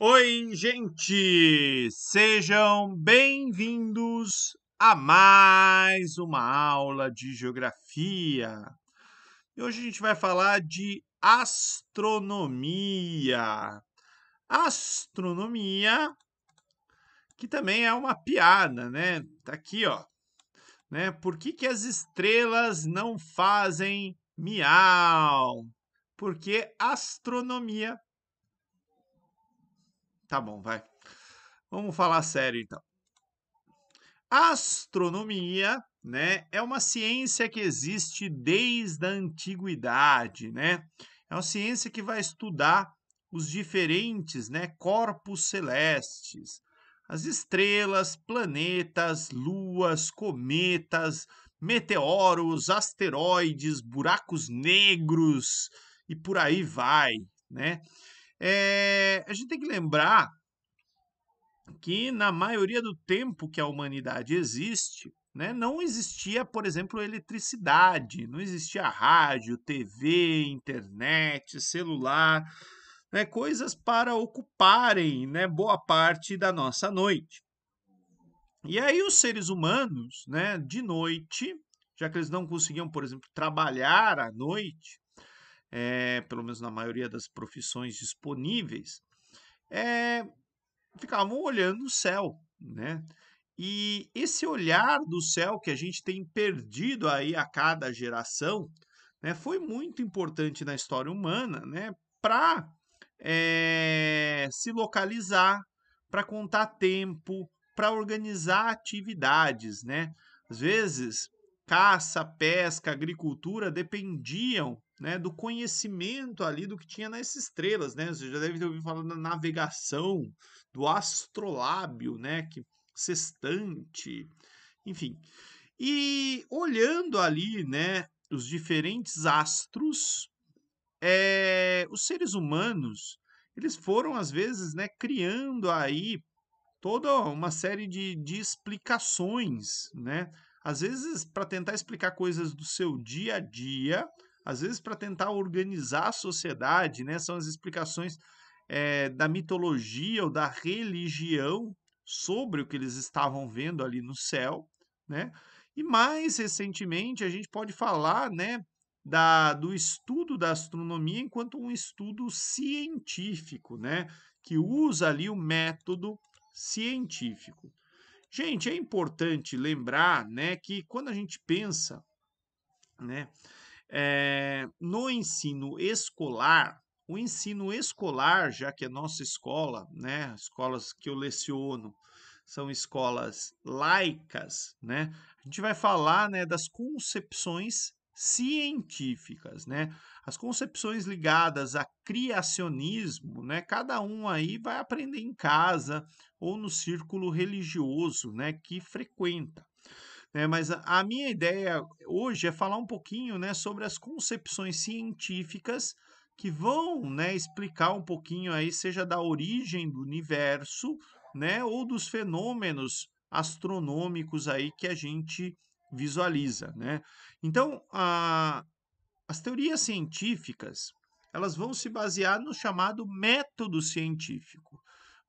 Oi, gente! Sejam bem-vindos a mais uma aula de geografia. E hoje a gente vai falar de astronomia. Astronomia, que também é uma piada, né? Tá aqui, ó. Né? Por que, que as estrelas não fazem miau? Porque astronomia Tá bom, vai. Vamos falar sério então. A astronomia, né, é uma ciência que existe desde a antiguidade, né? É uma ciência que vai estudar os diferentes, né, corpos celestes, as estrelas, planetas, luas, cometas, meteoros, asteroides, buracos negros e por aí vai, né? É, a gente tem que lembrar que, na maioria do tempo que a humanidade existe, né, não existia, por exemplo, eletricidade, não existia rádio, TV, internet, celular, né, coisas para ocuparem né, boa parte da nossa noite. E aí os seres humanos, né, de noite, já que eles não conseguiam, por exemplo, trabalhar à noite, é, pelo menos na maioria das profissões disponíveis, é, ficavam olhando o céu, né? E esse olhar do céu que a gente tem perdido aí a cada geração, né, foi muito importante na história humana, né? Para é, se localizar, para contar tempo, para organizar atividades, né? Às vezes, caça, pesca, agricultura dependiam né, do conhecimento ali do que tinha nas estrelas, né? Você já deve ter ouvido falar da navegação, do astrolábio, né, que sextante, enfim. E olhando ali, né, os diferentes astros, é, os seres humanos, eles foram às vezes, né, criando aí toda uma série de, de explicações, né? Às vezes para tentar explicar coisas do seu dia a dia, às vezes para tentar organizar a sociedade, né? São as explicações é, da mitologia ou da religião sobre o que eles estavam vendo ali no céu, né? E mais recentemente a gente pode falar, né, da, do estudo da astronomia enquanto um estudo científico, né, que usa ali o método científico. Gente, é importante lembrar, né, que quando a gente pensa, né, é, no ensino escolar, o ensino escolar, já que a é nossa escola, né, escolas que eu leciono, são escolas laicas, né? A gente vai falar, né, das concepções científicas, né? As concepções ligadas a criacionismo, né? Cada um aí vai aprender em casa ou no círculo religioso, né, que frequenta. Né? Mas a, a minha ideia hoje é falar um pouquinho né, sobre as concepções científicas que vão né, explicar um pouquinho aí, seja da origem do universo, né, ou dos fenômenos astronômicos aí que a gente visualiza, né? Então, a, as teorias científicas, elas vão se basear no chamado método científico.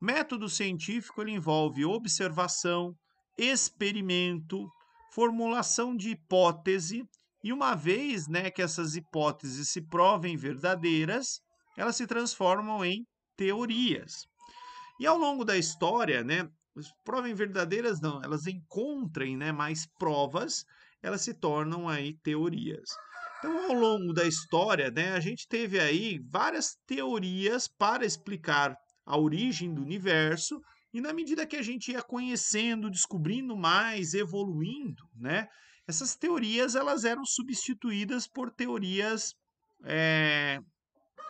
Método científico ele envolve observação, experimento, formulação de hipótese, e uma vez né, que essas hipóteses se provem verdadeiras, elas se transformam em teorias. E ao longo da história, né, provem verdadeiras não, elas encontrem né, mais provas, elas se tornam aí teorias. Então, ao longo da história, né, a gente teve aí várias teorias para explicar a origem do universo, e na medida que a gente ia conhecendo, descobrindo mais, evoluindo, né, essas teorias elas eram substituídas por teorias é,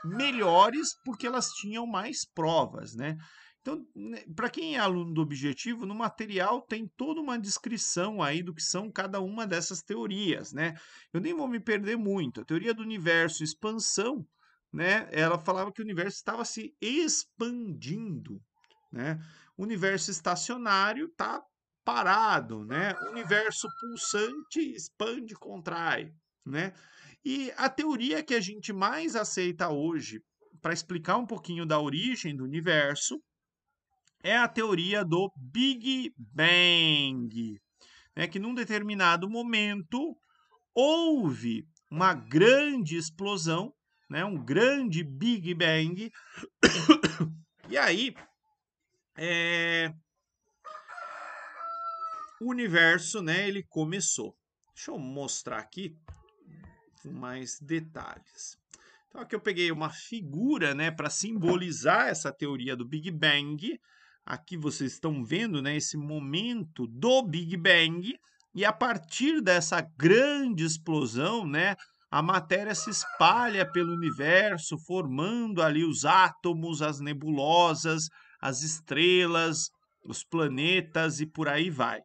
melhores porque elas tinham mais provas, né? Então, né, para quem é aluno do objetivo, no material tem toda uma descrição aí do que são cada uma dessas teorias, né? Eu nem vou me perder muito. A teoria do universo expansão, né? Ela falava que o universo estava se expandindo, né? universo estacionário está parado, né? Universo pulsante expande, contrai, né? E a teoria que a gente mais aceita hoje para explicar um pouquinho da origem do universo é a teoria do Big Bang, né? Que num determinado momento houve uma grande explosão, né? Um grande Big Bang. e aí é, o universo, né, ele começou. Deixa eu mostrar aqui com mais detalhes. Então aqui eu peguei uma figura, né, para simbolizar essa teoria do Big Bang. Aqui vocês estão vendo, né, esse momento do Big Bang e a partir dessa grande explosão, né, a matéria se espalha pelo universo, formando ali os átomos, as nebulosas, as estrelas, os planetas e por aí vai,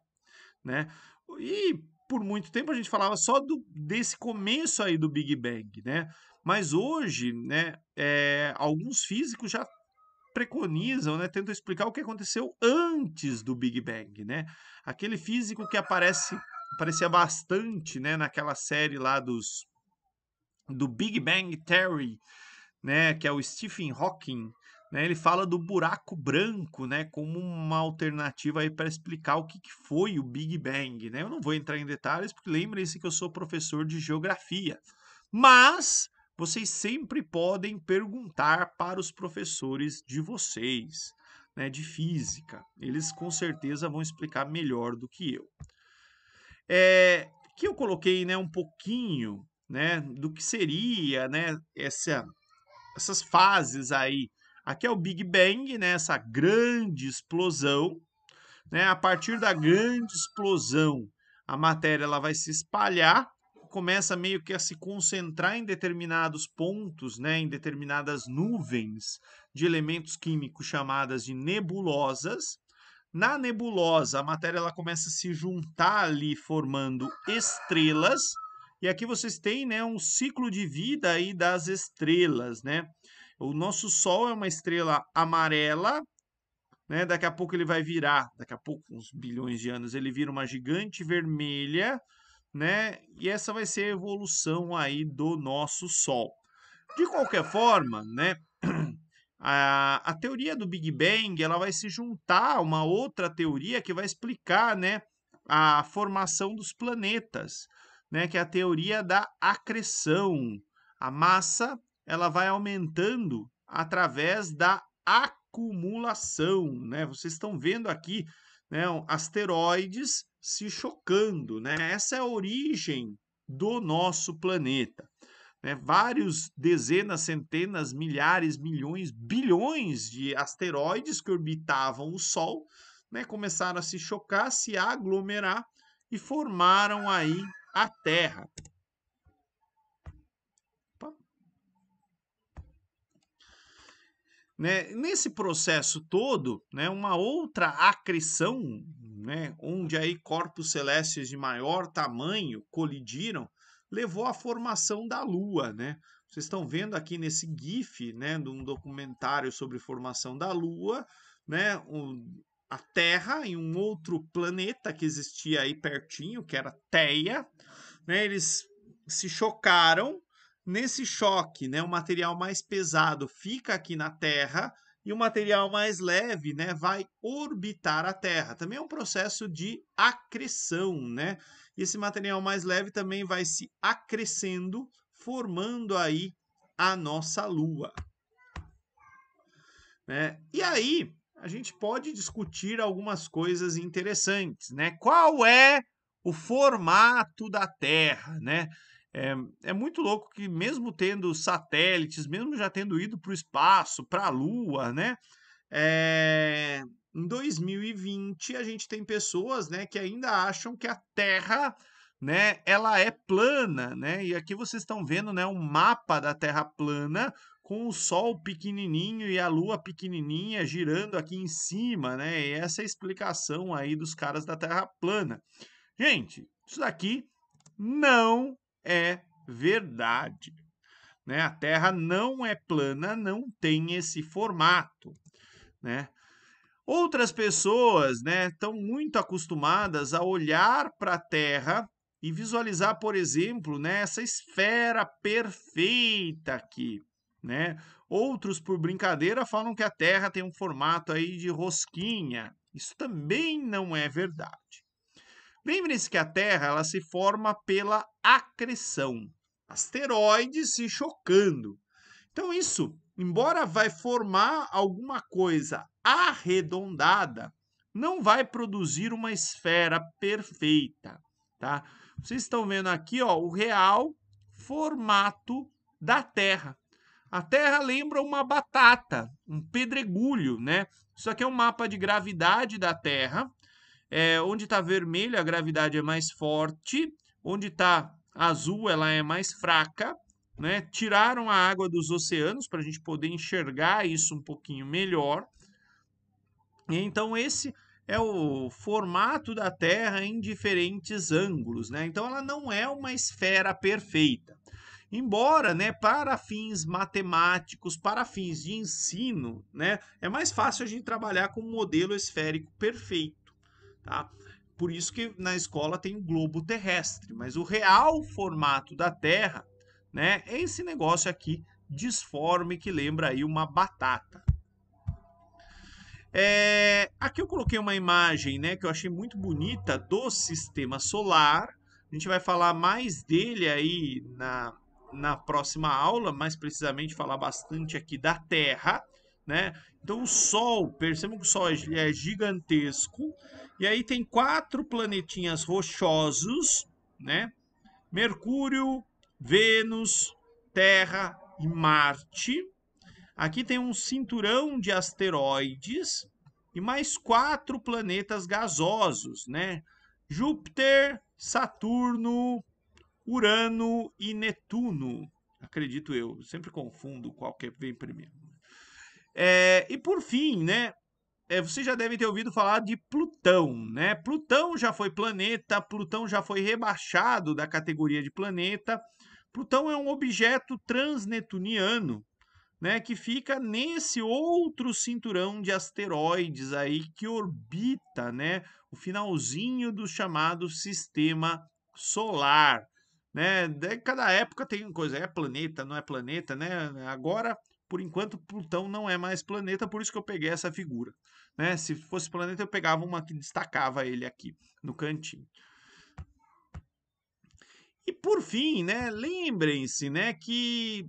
né? E por muito tempo a gente falava só do, desse começo aí do Big Bang, né? Mas hoje, né, é, alguns físicos já preconizam, né, tentam explicar o que aconteceu antes do Big Bang, né? Aquele físico que aparece aparecia bastante, né, naquela série lá dos do Big Bang Theory, né, que é o Stephen Hawking, né, ele fala do buraco branco, né, como uma alternativa aí para explicar o que, que, foi o Big Bang, né? Eu não vou entrar em detalhes porque lembre-se que eu sou professor de geografia. Mas vocês sempre podem perguntar para os professores de vocês, né, de física. Eles com certeza vão explicar melhor do que eu. É, que eu coloquei, né, um pouquinho, né, do que seria, né, essa essas fases aí Aqui é o Big Bang, né? essa grande explosão. Né? A partir da grande explosão, a matéria ela vai se espalhar, começa meio que a se concentrar em determinados pontos, né? em determinadas nuvens de elementos químicos chamadas de nebulosas. Na nebulosa, a matéria ela começa a se juntar ali, formando estrelas. E aqui vocês têm né, um ciclo de vida aí das estrelas, né? O nosso Sol é uma estrela amarela, né? Daqui a pouco ele vai virar, daqui a pouco, uns bilhões de anos, ele vira uma gigante vermelha, né? E essa vai ser a evolução aí do nosso Sol. De qualquer forma, né? A, a teoria do Big Bang ela vai se juntar a uma outra teoria que vai explicar, né? A formação dos planetas, né? Que é a teoria da acreção. A massa ela vai aumentando através da acumulação, né? Vocês estão vendo aqui, né, asteroides se chocando, né? Essa é a origem do nosso planeta. Né, vários dezenas, centenas, milhares, milhões, bilhões de asteroides que orbitavam o Sol né, começaram a se chocar, se aglomerar e formaram aí a Terra. Né? Nesse processo todo, né, uma outra acreção, né, onde aí corpos celestes de maior tamanho colidiram, levou à formação da Lua. Né? Vocês estão vendo aqui nesse GIF né, de um documentário sobre formação da Lua, né, um, a Terra e um outro planeta que existia aí pertinho, que era Teia. Né, eles se chocaram Nesse choque, né, o material mais pesado fica aqui na Terra e o material mais leve, né, vai orbitar a Terra. Também é um processo de acreção, né? Esse material mais leve também vai se acrescendo, formando aí a nossa Lua. Né? E aí, a gente pode discutir algumas coisas interessantes, né? Qual é o formato da Terra, né? É, é muito louco que, mesmo tendo satélites, mesmo já tendo ido para o espaço, para a Lua, né? É, em 2020, a gente tem pessoas né, que ainda acham que a Terra né, ela é plana, né? E aqui vocês estão vendo, né, um mapa da Terra plana com o Sol pequenininho e a Lua pequenininha girando aqui em cima, né? E essa é a explicação aí dos caras da Terra plana. Gente, isso daqui não é verdade. Né? A Terra não é plana, não tem esse formato. Né? Outras pessoas né, estão muito acostumadas a olhar para a Terra e visualizar, por exemplo, né, essa esfera perfeita aqui. Né? Outros, por brincadeira, falam que a Terra tem um formato aí de rosquinha. Isso também não é verdade. Lembre-se que a Terra ela se forma pela acreção, asteroides se chocando. Então isso, embora vai formar alguma coisa arredondada, não vai produzir uma esfera perfeita, tá? Vocês estão vendo aqui, ó, o real formato da Terra. A Terra lembra uma batata, um pedregulho, né? Isso aqui é um mapa de gravidade da Terra, é, onde está vermelho, a gravidade é mais forte. Onde está azul, ela é mais fraca. Né? Tiraram a água dos oceanos para a gente poder enxergar isso um pouquinho melhor. E então, esse é o formato da Terra em diferentes ângulos. Né? Então, ela não é uma esfera perfeita. Embora, né, para fins matemáticos, para fins de ensino, né, é mais fácil a gente trabalhar com um modelo esférico perfeito tá? Por isso que na escola tem o globo terrestre, mas o real formato da Terra, né, é esse negócio aqui disforme que lembra aí uma batata. É, aqui eu coloquei uma imagem, né, que eu achei muito bonita do Sistema Solar. A gente vai falar mais dele aí na, na próxima aula, mais precisamente falar bastante aqui da Terra né? Então o Sol, percebam que o Sol é, é gigantesco, e aí tem quatro planetinhas rochosos, né? Mercúrio, Vênus, Terra e Marte. Aqui tem um cinturão de asteroides e mais quatro planetas gasosos, né? Júpiter, Saturno, Urano e Netuno. Acredito eu, sempre confundo qual que vem primeiro. É, e por fim, né? É, você já deve ter ouvido falar de Plutão, né? Plutão já foi planeta, Plutão já foi rebaixado da categoria de planeta. Plutão é um objeto transnetuniano, né, que fica nesse outro cinturão de asteroides aí que orbita, né, o finalzinho do chamado sistema solar, né? De cada época tem coisa, é planeta, não é planeta, né? Agora por enquanto, Plutão não é mais planeta, por isso que eu peguei essa figura. Né? Se fosse planeta, eu pegava uma que destacava ele aqui no cantinho. E por fim, né, lembrem-se né, que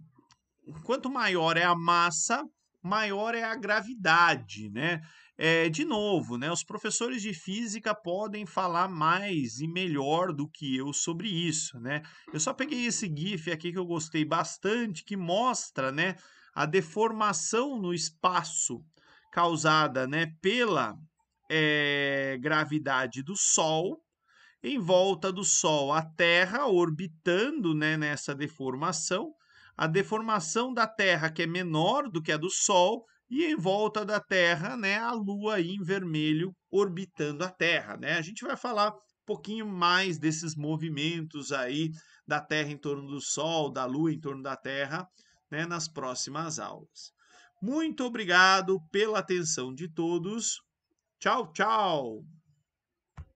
quanto maior é a massa, maior é a gravidade, né? É, de novo, né, os professores de física podem falar mais e melhor do que eu sobre isso, né? Eu só peguei esse GIF aqui que eu gostei bastante, que mostra, né, a deformação no espaço causada né, pela é, gravidade do Sol, em volta do Sol, a Terra orbitando né, nessa deformação, a deformação da Terra que é menor do que a do Sol, e em volta da Terra, né, a Lua em vermelho orbitando a Terra. Né? A gente vai falar um pouquinho mais desses movimentos aí da Terra em torno do Sol, da Lua em torno da Terra né, nas próximas aulas. Muito obrigado pela atenção de todos. Tchau, tchau!